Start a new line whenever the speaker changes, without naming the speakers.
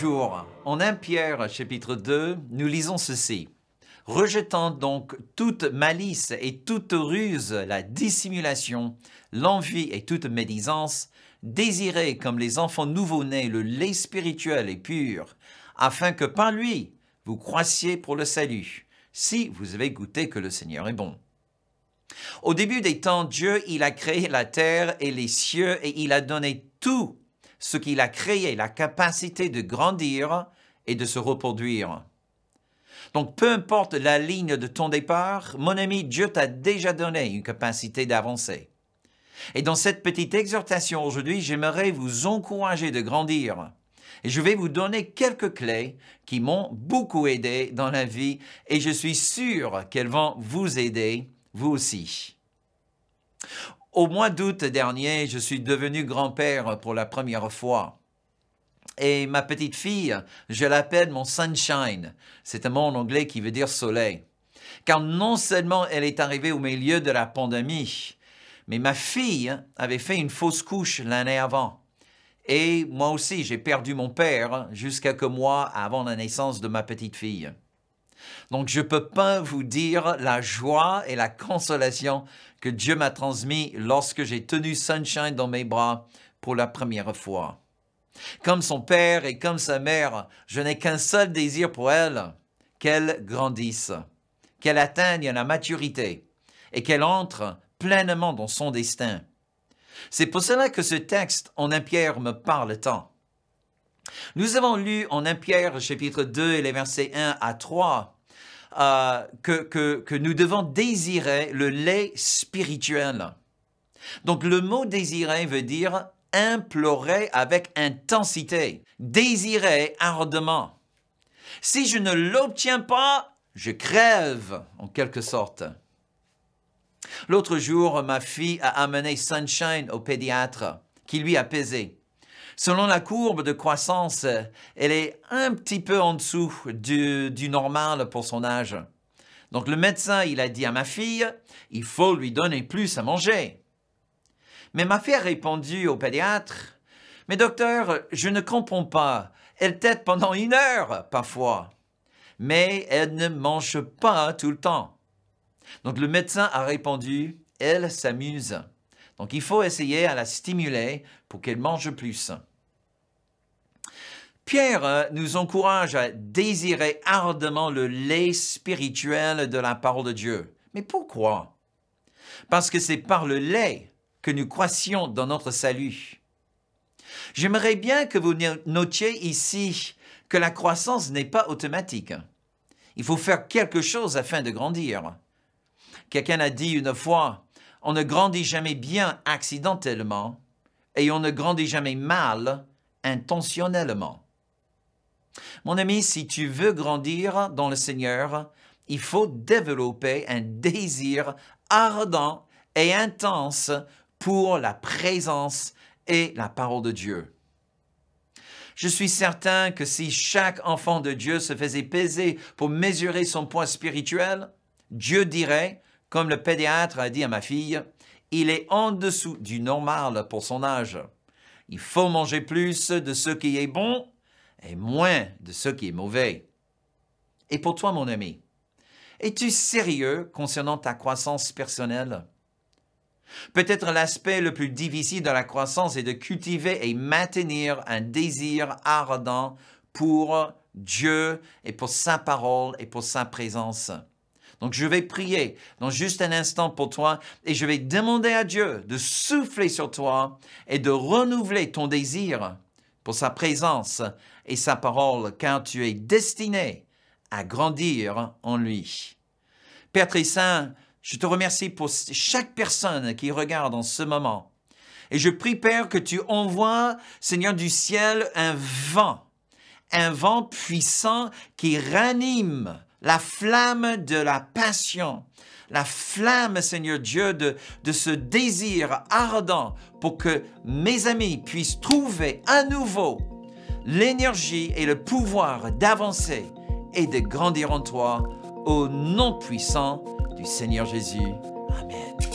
jour, en 1 Pierre chapitre 2, nous lisons ceci. Rejetant donc toute malice et toute ruse, la dissimulation, l'envie et toute médisance, désirez comme les enfants nouveau-nés le lait spirituel et pur, afin que par lui vous croissiez pour le salut, si vous avez goûté que le Seigneur est bon. Au début des temps, Dieu, il a créé la terre et les cieux et il a donné tout ce qu'il a créé, la capacité de grandir et de se reproduire. Donc, peu importe la ligne de ton départ, mon ami, Dieu t'a déjà donné une capacité d'avancer. Et dans cette petite exhortation aujourd'hui, j'aimerais vous encourager de grandir. Et je vais vous donner quelques clés qui m'ont beaucoup aidé dans la vie et je suis sûr qu'elles vont vous aider, vous aussi au mois d'août dernier, je suis devenu grand-père pour la première fois. Et ma petite fille, je l'appelle mon sunshine. C'est un mot en anglais qui veut dire soleil. Car non seulement elle est arrivée au milieu de la pandémie, mais ma fille avait fait une fausse couche l'année avant. Et moi aussi, j'ai perdu mon père jusqu'à que mois avant la naissance de ma petite fille. Donc je ne peux pas vous dire la joie et la consolation que Dieu m'a transmis lorsque j'ai tenu Sunshine dans mes bras pour la première fois. Comme son père et comme sa mère, je n'ai qu'un seul désir pour elle, qu'elle grandisse, qu'elle atteigne la maturité et qu'elle entre pleinement dans son destin. C'est pour cela que ce texte en un Pierre me parle tant. Nous avons lu en 1 Pierre chapitre 2 et les versets 1 à 3 euh, que, que nous devons désirer le lait spirituel. Donc le mot désirer veut dire implorer avec intensité, désirer ardemment. Si je ne l'obtiens pas, je crève en quelque sorte. L'autre jour, ma fille a amené Sunshine au pédiatre, qui lui a pesé. Selon la courbe de croissance, euh, elle est un petit peu en dessous du, normal pour son âge. Donc le médecin, il a dit à ma fille, il faut lui donner plus à manger. Mais ma fille a répondu au pédiatre, mais docteur, je ne comprends pas, elle tète pendant une heure parfois, mais elle ne mange pas tout le temps. Donc le médecin a répondu, elle s'amuse. Donc il faut essayer à la stimuler pour qu'elle mange plus. Pierre euh, nous encourage à désirer ardemment le lait spirituel de la parole de Dieu. Mais pourquoi Parce que c'est par le lait que nous croissions dans notre salut. J'aimerais bien que vous notiez ici que la croissance n'est pas automatique. Il faut faire quelque chose afin de grandir. Quelqu'un a dit une fois, on ne grandit jamais bien accidentellement et on ne grandit jamais mal intentionnellement. Mon ami, si tu veux grandir dans le Seigneur, il faut développer un désir ardent et intense pour la présence et la parole de Dieu. Je suis certain que si chaque enfant de Dieu se faisait peser pour mesurer son poids spirituel, Dieu dirait, comme le pédiatre a dit à ma fille, il est en dessous du normal pour son âge. Il faut manger plus de ce qui est bon et moins de ce qui est mauvais. Et pour toi, mon ami, es-tu sérieux concernant ta croissance personnelle? Peut-être l'aspect le plus difficile de la croissance est de cultiver et maintenir un désir ardent pour Dieu et pour sa parole et pour sa présence. Donc je vais prier dans juste un instant pour toi et je vais demander à Dieu de souffler sur toi et de renouveler ton désir pour sa présence et sa parole, car tu es destiné à grandir en lui. Père très je te remercie pour chaque personne qui regarde en ce moment. Et je prie, Père, que tu envoies, Seigneur du ciel, un vent, un vent puissant qui ranime la flamme de la passion, la flamme, Seigneur Dieu, de, de ce désir ardent pour que mes amis puissent trouver à nouveau l'énergie et le pouvoir d'avancer et de grandir en toi, au nom puissant du Seigneur Jésus. Amen.